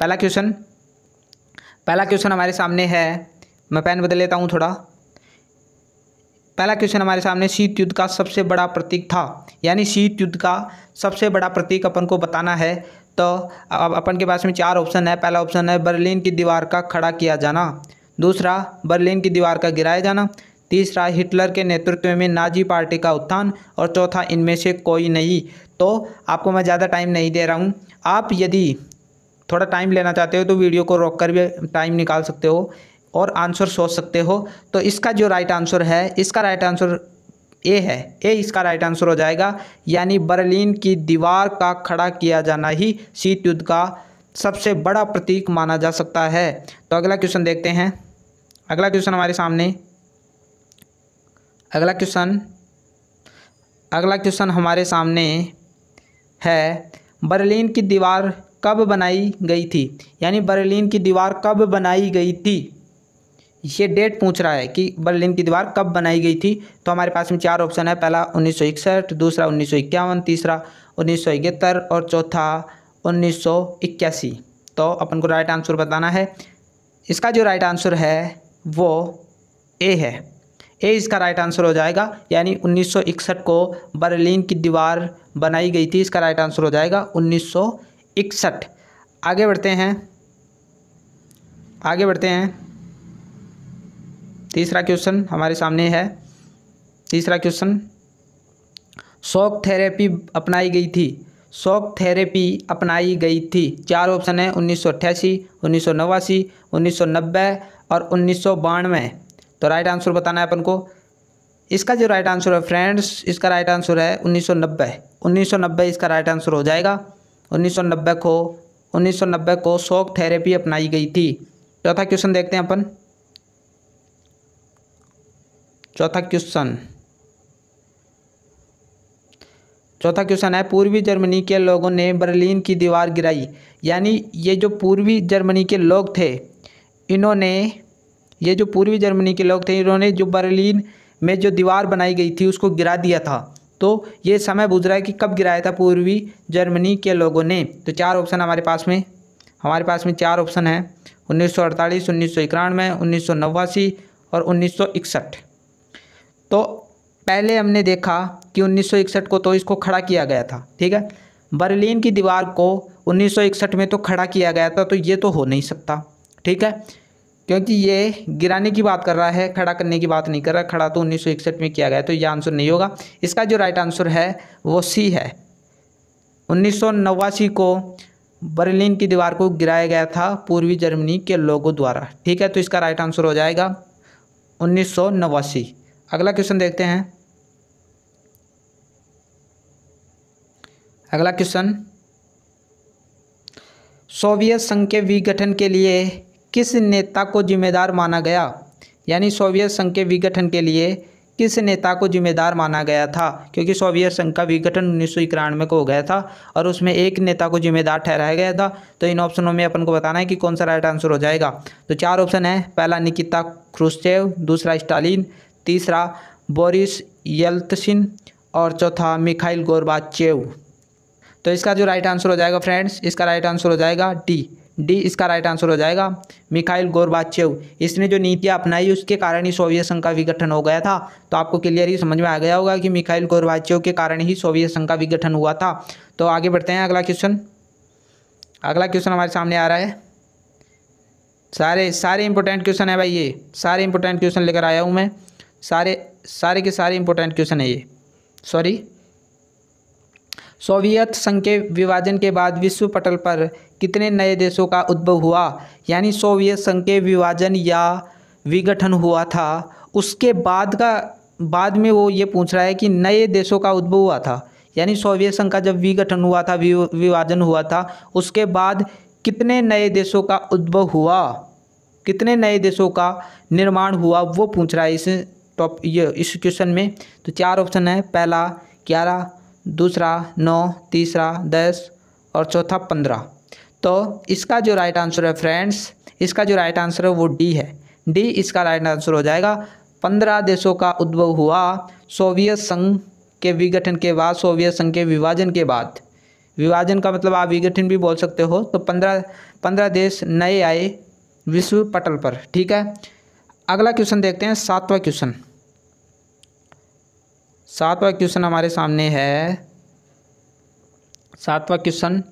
पहला क्वेश्चन पहला क्वेश्चन हमारे सामने है मैं पेन बदल लेता हूँ थोड़ा पहला क्वेश्चन हमारे सामने शीत युद्ध का सबसे बड़ा प्रतीक था यानी शीत युद्ध का सबसे बड़ा प्रतीक अपन को बताना है तो अब अपन के पास में चार ऑप्शन है पहला ऑप्शन है बर्लिन की दीवार का खड़ा किया जाना दूसरा बर्लिन की दीवार का गिराया जाना तीसरा हिटलर के नेतृत्व में नाजी पार्टी का उत्थान और चौथा इनमें से कोई नहीं तो आपको मैं ज़्यादा टाइम नहीं दे रहा हूँ आप यदि थोड़ा टाइम लेना चाहते हो तो वीडियो को रोक कर भी टाइम निकाल सकते हो और आंसर सोच सकते हो तो इसका जो राइट आंसर है इसका राइट आंसर ए है ए इसका राइट आंसर हो जाएगा यानी बर्लिन की दीवार का खड़ा किया जाना ही शीत युद्ध का सबसे बड़ा प्रतीक माना जा सकता है तो अगला क्वेश्चन देखते हैं अगला क्वेश्चन हमारे सामने अगला क्वेश्चन अगला क्वेश्चन हमारे सामने है बर्लिन की दीवार कब बनाई गई थी यानी बर्लिन की दीवार कब बनाई गई थी ये डेट पूछ रहा है कि बर्लिन की दीवार कब बनाई गई थी तो हमारे पास में चार ऑप्शन है पहला उन्नीस दूसरा उन्नीस तीसरा उन्नीस और चौथा उन्नीस तो अपन को राइट आंसर बताना है इसका जो राइट आंसर है वो ए है ए इसका राइट आंसर हो जाएगा यानी 1961 को बर्लिन की दीवार बनाई गई थी इसका राइट आंसर हो जाएगा उन्नीस इकसठ आगे बढ़ते हैं आगे बढ़ते हैं तीसरा क्वेश्चन हमारे सामने है तीसरा क्वेश्चन शॉक थेरेपी अपनाई गई थी शॉक थेरेपी अपनाई गई थी चार ऑप्शन है उन्नीस सौ अट्ठासी उन्नीस सौ नवासी उन्नीस सौ नब्बे और उन्नीस सौ बानवे तो राइट आंसर बताना है अपन को इसका जो राइट आंसर है फ्रेंड्स इसका राइट आंसर है उन्नीस सौ नब्बे उन्नीस सौ नब्बे इसका राइट आंसर हो जाएगा 1990 को 1990 को शॉक थेरेपी अपनाई गई थी चौथा क्वेश्चन देखते हैं अपन चौथा क्वेश्चन चौथा क्वेश्चन है पूर्वी जर्मनी के लोगों ने बर्लिन की दीवार गिराई यानी ये जो पूर्वी जर्मनी के लोग थे इन्होंने ये जो पूर्वी जर्मनी के लोग थे इन्होंने जो बर्लिन में जो दीवार बनाई गई थी उसको गिरा दिया था तो ये समय बुझ रहा है कि कब गिराया था पूर्वी जर्मनी के लोगों ने तो चार ऑप्शन हमारे पास में हमारे पास में चार ऑप्शन हैं उन्नीस सौ अड़तालीस उन्नीस सौ इक्यानवे उन्नीस सौ नवासी और उन्नीस सौ इकसठ तो पहले हमने देखा कि उन्नीस सौ इकसठ को तो इसको खड़ा किया गया था ठीक है बर्लिन की दीवार को उन्नीस सौ इकसठ में तो खड़ा किया गया था तो ये तो हो नहीं सकता ठीक है क्योंकि ये गिराने की बात कर रहा है खड़ा करने की बात नहीं कर रहा खड़ा तो उन्नीस में किया गया तो ये आंसर नहीं होगा इसका जो राइट आंसर है वो सी है उन्नीस को बर्लिन की दीवार को गिराया गया था पूर्वी जर्मनी के लोगों द्वारा ठीक है तो इसका राइट आंसर हो जाएगा उन्नीस अगला क्वेश्चन देखते हैं अगला क्वेश्चन सोवियत संघ के विघटन के लिए किस नेता को जिम्मेदार माना गया यानी सोवियत संघ के विघटन के लिए किस नेता को जिम्मेदार माना गया था क्योंकि सोवियत संघ का विघटन उन्नीस को हो गया था और उसमें एक नेता को जिम्मेदार ठहराया गया था तो इन ऑप्शनों में अपन को बताना है कि कौन सा राइट आंसर हो जाएगा तो चार ऑप्शन है पहला निकिता क्रुस्टेव दूसरा स्टालिन तीसरा बोरिस यल्तसिन और चौथा मिखाइल गोरबाचेव तो इसका जो राइट आंसर हो जाएगा फ्रेंड्स इसका राइट आंसर हो जाएगा डी डी इसका राइट आंसर हो जाएगा मिखाइल गोरबाचेव इसने जो नीतियाँ अपनाई उसके कारण ही सोवियत संघ का विघटन हो गया था तो आपको क्लियर ही समझ में आ गया होगा कि मिखाइल गोरबाचेव के कारण ही सोवियत संघ का विघटन हुआ था तो आगे बढ़ते हैं अगला क्वेश्चन अगला क्वेश्चन हमारे सामने आ रहा है सारे सारे इंपॉर्टेंट क्वेश्चन है भाई ये सारे इंपॉर्टेंट क्वेश्चन लेकर आया हूँ मैं सारे सारे के सारे इंपॉर्टेंट क्वेश्चन है ये सॉरी सोवियत संघ के विभाजन के बाद विश्व पटल पर कितने नए देशों का उद्भव हुआ यानी सोवियत संघ के विभाजन या विघटन हुआ था उसके बाद का बाद में वो ये पूछ रहा है कि नए देशों का उद्भव हुआ था यानी सोवियत संघ का जब विघटन हुआ था विभाजन हुआ था उसके बाद कितने नए देशों का उद्भव हुआ कितने नए देशों का निर्माण हुआ वो पूछ रहा है इस टॉप ये इस क्वेश्चन में तो चार ऑप्शन है पहला ग्यारह दूसरा नौ तीसरा दस और चौथा पंद्रह तो इसका जो राइट आंसर है फ्रेंड्स इसका जो राइट आंसर है वो डी है डी इसका राइट आंसर हो जाएगा पंद्रह देशों का उद्भव हुआ सोवियत संघ के विघटन के बाद सोवियत संघ के विभाजन के बाद विभाजन का मतलब आप विघटन भी बोल सकते हो तो पंद्रह पंद्रह देश नए आए विश्व पटल पर ठीक है अगला क्वेश्चन देखते हैं सातवां क्वेश्चन सातवां क्वेश्चन हमारे सामने है सातवां क्वेश्चन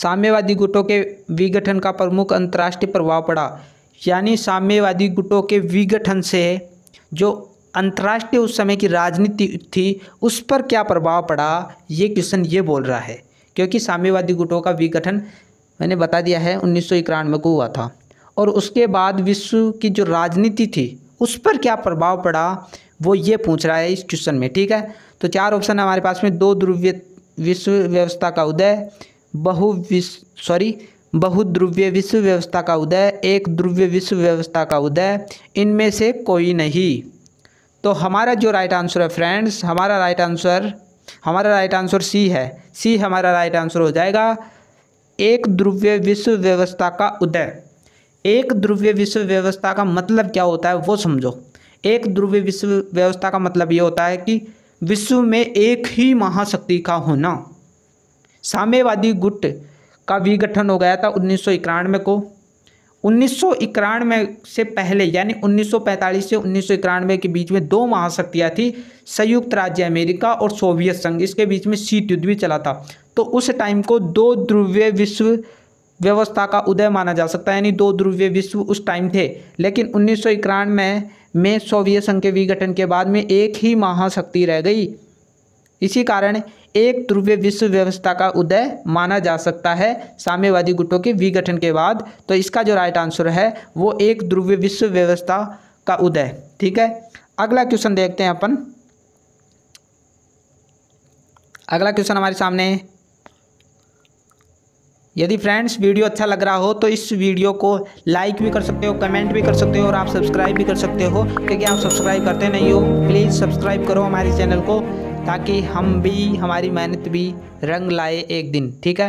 साम्यवादी गुटों के विघटन का प्रमुख अंतर्राष्ट्रीय प्रभाव पड़ा यानी साम्यवादी गुटों के विघटन से जो अंतर्राष्ट्रीय उस समय की राजनीति थी उस पर क्या प्रभाव पड़ा ये क्वेश्चन ये बोल रहा है क्योंकि साम्यवादी गुटों का विघटन मैंने बता दिया है उन्नीस को हुआ था और उसके बाद विश्व की जो राजनीति थी उस पर क्या प्रभाव पड़ा वो ये पूछ रहा है इस क्वेश्चन में ठीक है तो चार ऑप्शन हमारे पास में दो ध्रुवीय विश्व व्यवस्था का उदय बहु सॉरी बहुद्रव्य विश्व व्यवस्था का उदय एक द्रव्य विश्व व्यवस्था का उदय इनमें से कोई नहीं तो हमारा जो राइट आंसर है फ्रेंड्स हमारा राइट आंसर हमारा राइट आंसर सी है सी हमारा राइट आंसर हो जाएगा एक द्रव्य विश्व व्यवस्था का उदय एक द्रव्य विश्व व्यवस्था का मतलब क्या होता है वो समझो एक द्रव्य विश्व व्यवस्था का मतलब ये होता है कि विश्व में एक ही महाशक्ति का होना साम्यवादी गुट का विघटन हो गया था उन्नीस को उन्नीस से पहले यानी 1945 से उन्नीस के बीच में दो महाशक्तियाँ थी संयुक्त राज्य अमेरिका और सोवियत संघ इसके बीच में शीत युद्ध भी चला था तो उस टाइम को दो ध्रुवीय विश्व व्यवस्था का उदय माना जा सकता है यानी दो ध्रुवीय विश्व उस टाइम थे लेकिन उन्नीस में में सोवियत संघ के विघटन के बाद में एक ही महाशक्ति रह गई इसी कारण एक ध्रुवीय विश्व व्यवस्था का उदय माना जा सकता है साम्यवादी गुटों के विघटन के बाद तो इसका जो राइट आंसर है वो एक ध्रुवीय विश्व व्यवस्था का उदय ठीक है अगला क्वेश्चन देखते हैं अपन अगला क्वेश्चन हमारे सामने है यदि फ्रेंड्स वीडियो अच्छा लग रहा हो तो इस वीडियो को लाइक भी कर सकते हो कमेंट भी कर सकते हो और आप सब्सक्राइब भी कर सकते हो क्योंकि आप सब्सक्राइब करते नहीं हो प्लीज़ सब्सक्राइब करो हमारे चैनल को ताकि हम भी हमारी मेहनत भी रंग लाए एक दिन ठीक है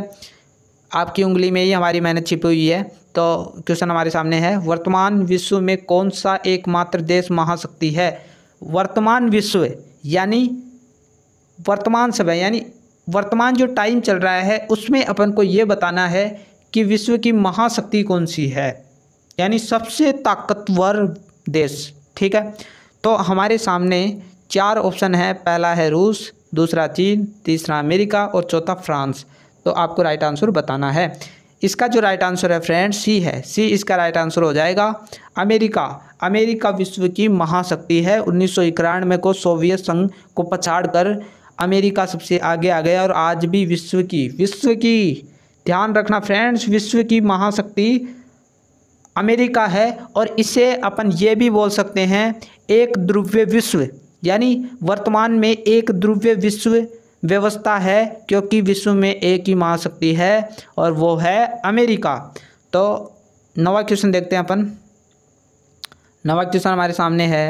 आपकी उंगली में ही हमारी मेहनत छिपी हुई है तो क्वेश्चन हमारे सामने है वर्तमान विश्व में कौन सा एकमात्र देश महाशक्ति है वर्तमान विश्व यानी वर्तमान समय यानी वर्तमान जो टाइम चल रहा है उसमें अपन को ये बताना है कि विश्व की महाशक्ति कौन सी है यानी सबसे ताकतवर देश ठीक है तो हमारे सामने चार ऑप्शन है पहला है रूस दूसरा चीन तीसरा अमेरिका और चौथा फ्रांस तो आपको राइट आंसर बताना है इसका जो राइट आंसर है फ्रेंड्स सी है सी इसका राइट आंसर हो जाएगा अमेरिका अमेरिका विश्व की महाशक्ति है उन्नीस में को सोवियत संघ को पछाड़ कर अमेरिका सबसे आगे आ गया और आज भी विश्व की विश्व की ध्यान रखना फ्रेंड्स विश्व की महाशक्ति अमेरिका है और इसे अपन ये भी बोल सकते हैं एक द्रव्य विश्व यानी वर्तमान में एक द्रव्य विश्व व्यवस्था है क्योंकि विश्व में एक ही महाशक्ति है और वो है अमेरिका तो नवा क्वेश्चन देखते हैं अपन नवा क्वेश्चन हमारे सामने है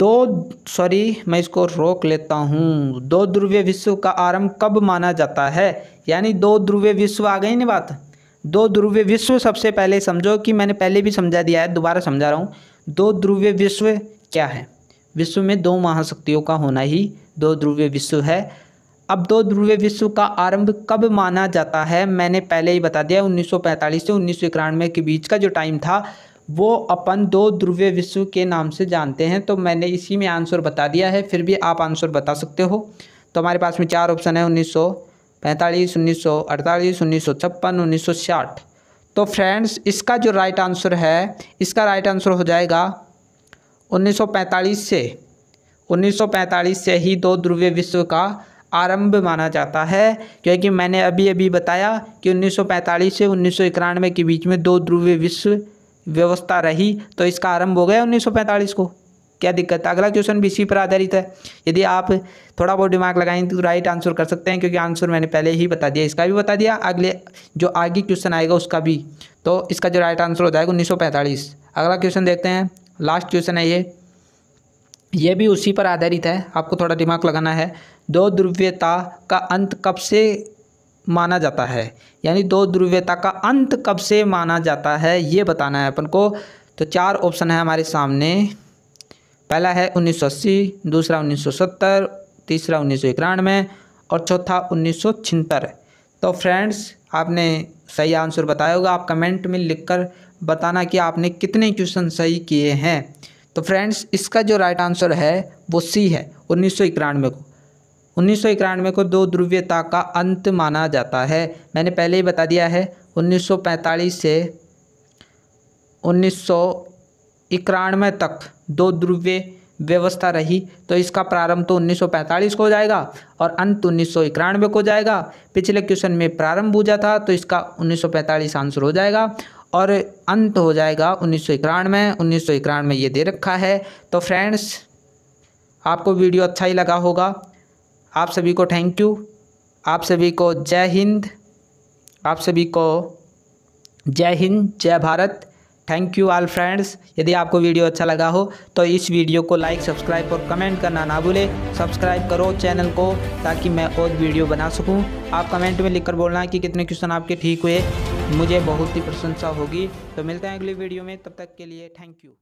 दो सॉरी मैं इसको रोक लेता हूँ दो ध्रुवीय विश्व का आरंभ कब माना जाता है यानी दो ध्रुवीय विश्व आ गई ना बात दो ध्रुवीय विश्व सबसे पहले समझो कि मैंने पहले भी समझा दिया है दोबारा समझा रहा हूँ दो ध्रुवीय विश्व क्या है विश्व में दो महाशक्तियों का होना ही दो ध्रुवीय विश्व है अब दो ध्रुवीय विश्व का आरंभ कब माना जाता है मैंने पहले ही बता दिया 1945 से उन्नीस के बीच का जो टाइम था वो अपन दो ध्रुवीय विश्व के नाम से जानते हैं तो मैंने इसी में आंसर बता दिया है फिर भी आप आंसर बता सकते हो तो हमारे पास में चार ऑप्शन है उन्नीस सौ पैंतालीस उन्नीस सौ अड़तालीस उन्नीस सौ छप्पन उन्नीस सौ छियाठ तो फ्रेंड्स इसका जो राइट आंसर है इसका राइट आंसर हो जाएगा 1945 से 1945 से ही दो ध्रुवीय विश्व का आरंभ माना जाता है क्योंकि मैंने अभी अभी बताया कि 1945 से उन्नीस के बीच में दो ध्रुवीय विश्व व्यवस्था रही तो इसका आरंभ हो गया 1945 को क्या दिक्कत है अगला क्वेश्चन भी इसी पर आधारित है यदि आप थोड़ा बहुत दिमाग लगाएं तो राइट आंसर कर सकते हैं क्योंकि आंसर मैंने पहले ही बता दिया इसका भी बता दिया अगले जो आगे क्वेश्चन आएगा उसका भी तो इसका जो राइट आंसर हो जाएगा उन्नीस अगला क्वेश्चन देखते हैं लास्ट क्वेश्चन है ये ये भी उसी पर आधारित है आपको थोड़ा दिमाग लगाना है दो ध्रुव्यता का अंत कब से माना जाता है यानी दो ध्रुव्यता का अंत कब से माना जाता है ये बताना है अपन को तो चार ऑप्शन है हमारे सामने पहला है 1980 दूसरा 1970 तीसरा उन्नीस और चौथा उन्नीस तो फ्रेंड्स आपने सही आंसर बताया होगा आप कमेंट में लिखकर बताना कि आपने कितने क्वेश्चन सही किए हैं तो फ्रेंड्स इसका जो राइट आंसर है वो सी है उन्नीस सौ इक्यानवे को उन्नीस सौ इक्यानवे को दो ध्रुव्यता का अंत माना जाता है मैंने पहले ही बता दिया है पैंतालीस से उन्नीस सौ इक्यानवे तक दो ध्रुव्य व्यवस्था रही तो इसका प्रारंभ तो 1945 को हो जाएगा और अंत उन्नीस सौ इक्यानवे को हो जाएगा पिछले क्वेश्चन में प्रारंभ बूझा था तो इसका 1945 आंसर हो जाएगा और अंत हो जाएगा उन्नीस सौ इक्यानवे उन्नीस सौ इक्यानवे ये दे रखा है तो फ्रेंड्स आपको वीडियो अच्छा ही लगा होगा आप सभी को थैंक यू आप सभी को जय हिंद आप सभी को जय हिंद जय Bharat thank you all friends यदि आपको वीडियो अच्छा लगा हो तो इस वीडियो को लाइक सब्सक्राइब और कमेंट करना ना भूले सब्सक्राइब करो चैनल को ताकि मैं और वीडियो बना सकूं आप कमेंट में लिखकर बोलना कि कितने क्वेश्चन आपके ठीक हुए मुझे बहुत ही प्रशंसा होगी तो मिलते हैं अगली वीडियो में तब तक के लिए थैंक यू